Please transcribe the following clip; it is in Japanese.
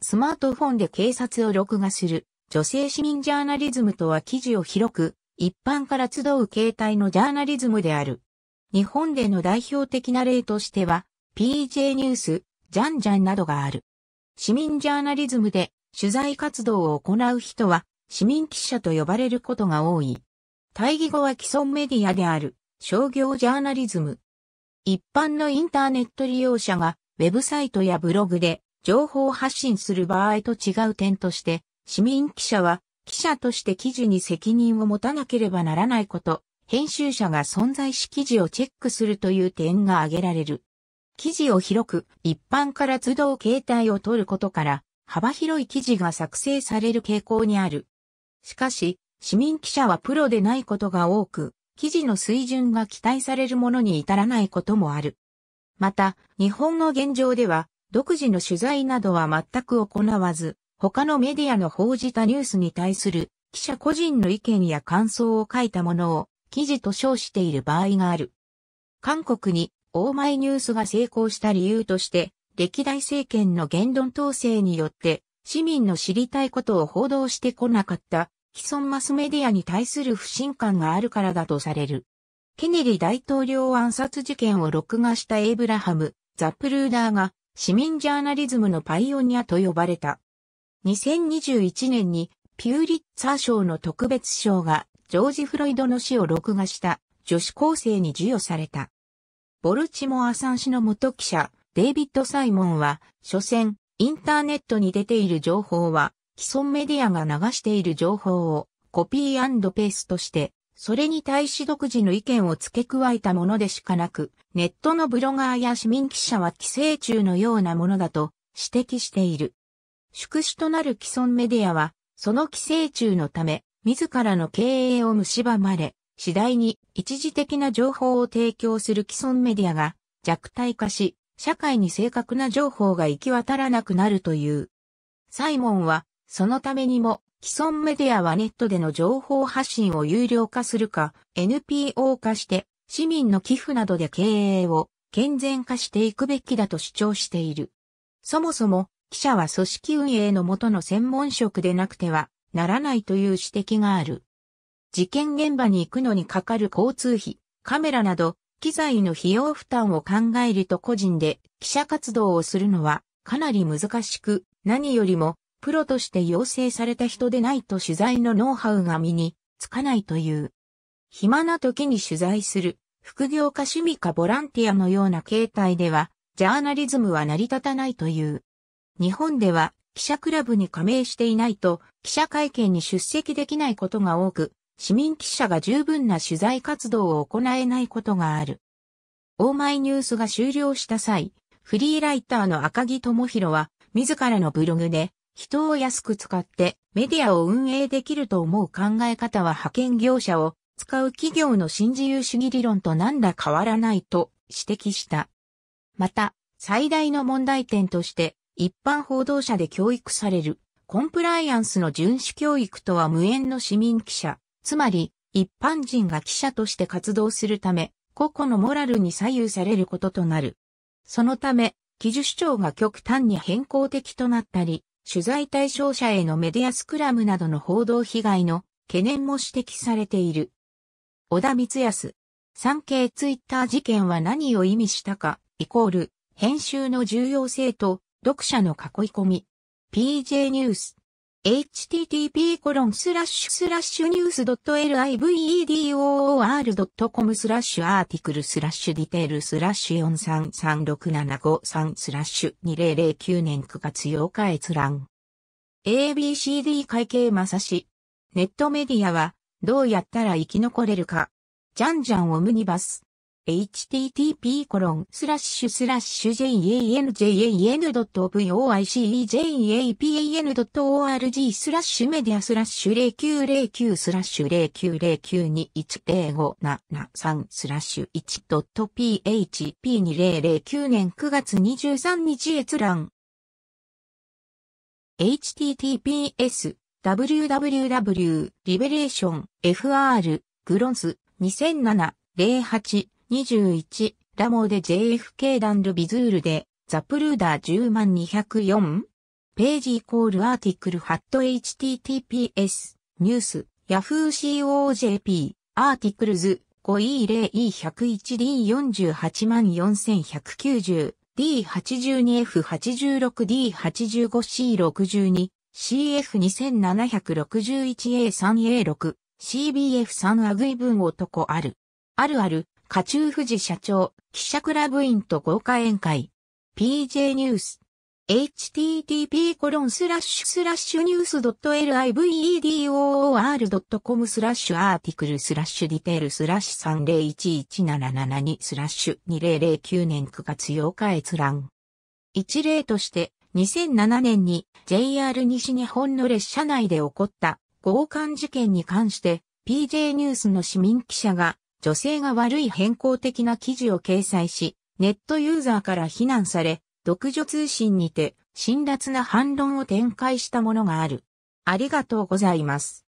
スマートフォンで警察を録画する、女性市民ジャーナリズムとは記事を広く、一般から集う形態のジャーナリズムである。日本での代表的な例としては、PJ ニュース、ジャンジャンなどがある。市民ジャーナリズムで取材活動を行う人は、市民記者と呼ばれることが多い。対義語は既存メディアである、商業ジャーナリズム。一般のインターネット利用者が、ウェブサイトやブログで、情報発信する場合と違う点として、市民記者は記者として記事に責任を持たなければならないこと、編集者が存在し記事をチェックするという点が挙げられる。記事を広く一般から都道形態を取ることから幅広い記事が作成される傾向にある。しかし、市民記者はプロでないことが多く、記事の水準が期待されるものに至らないこともある。また、日本の現状では、独自の取材などは全く行わず、他のメディアの報じたニュースに対する記者個人の意見や感想を書いたものを記事と称している場合がある。韓国にオーマイニュースが成功した理由として、歴代政権の言論統制によって市民の知りたいことを報道してこなかった既存マスメディアに対する不信感があるからだとされる。ケネリ大統領暗殺事件を録画したエイブラハム・ザ・プルーダーが市民ジャーナリズムのパイオニアと呼ばれた。2021年にピューリッツァー賞の特別賞がジョージ・フロイドの死を録画した女子高生に授与された。ボルチモアン氏の元記者、デイビッド・サイモンは、所詮、インターネットに出ている情報は、既存メディアが流している情報をコピーペーストしてそれに対し独自の意見を付け加えたものでしかなく、ネットのブロガーや市民記者は寄生虫のようなものだと指摘している。宿主となる既存メディアは、その寄生虫のため、自らの経営を蝕まれ、次第に一時的な情報を提供する既存メディアが弱体化し、社会に正確な情報が行き渡らなくなるという。サイモンは、そのためにも既存メディアはネットでの情報発信を有料化するか、NPO 化して、市民の寄付などで経営を健全化していくべきだと主張している。そもそも、記者は組織運営のもとの専門職でなくてはならないという指摘がある。事件現場に行くのにかかる交通費、カメラなど、機材の費用負担を考えると個人で記者活動をするのはかなり難しく、何よりもプロとして養成された人でないと取材のノウハウが身につかないという。暇な時に取材する、副業家趣味かボランティアのような形態では、ジャーナリズムは成り立たないという。日本では、記者クラブに加盟していないと、記者会見に出席できないことが多く、市民記者が十分な取材活動を行えないことがある。オーマイニュースが終了した際、フリーライターの赤木智弘は、自らのブログで、人を安く使ってメディアを運営できると思う考え方は派遣業者を使う企業の新自由主義理論と何ら変わらないと指摘した。また、最大の問題点として一般報道者で教育されるコンプライアンスの遵守教育とは無縁の市民記者、つまり一般人が記者として活動するため、個々のモラルに左右されることとなる。そのため、記事主張が極端に変更的となったり、取材対象者へのメディアスクラムなどの報道被害の懸念も指摘されている。小田光康、産経ツイッター事件は何を意味したか、イコール、編集の重要性と、読者の囲い込み。PJ ニュース。http://news.livedoor.com スラッシュアーティクルスラッシュディテールスラッシュ433673スラッシュ2009年9月8日閲覧。ABCD 会計まさし。ネットメディアはどうやったら生き残れるか。じゃんじゃんオムニバス。http://janjan.voicejan.org スラッシュメディアスラッシュ0909スラッシュ090921057スラッシュ 1.php2009 年9月23日閲覧 https www.liberation.fr g r o n s 2007 08 21、ラモーで JFK ダンルビズールで、ザプルーダー 10204? ページイコールアーティクルハット https ニュースヤフー c o j p アーティクルズ 5E0E101D48490 D82F86D85C62 CF2761A3A6 CBF3 アグイ分男ある。あるある、家中富士社長、記者クラブ員と豪華宴会。PJ ニュース。http コロンスラッシュスラッシュニュース .livedoor.com スラッシュアーティクルスラッシュディテールスラッシュ301177スラッシュ2009年9月8日閲覧。一例として、2007年に JR 西日本の列車内で起こった強姦事件に関して PJ ニュースの市民記者が女性が悪い変更的な記事を掲載し、ネットユーザーから非難され、独女通信にて辛辣な反論を展開したものがある。ありがとうございます。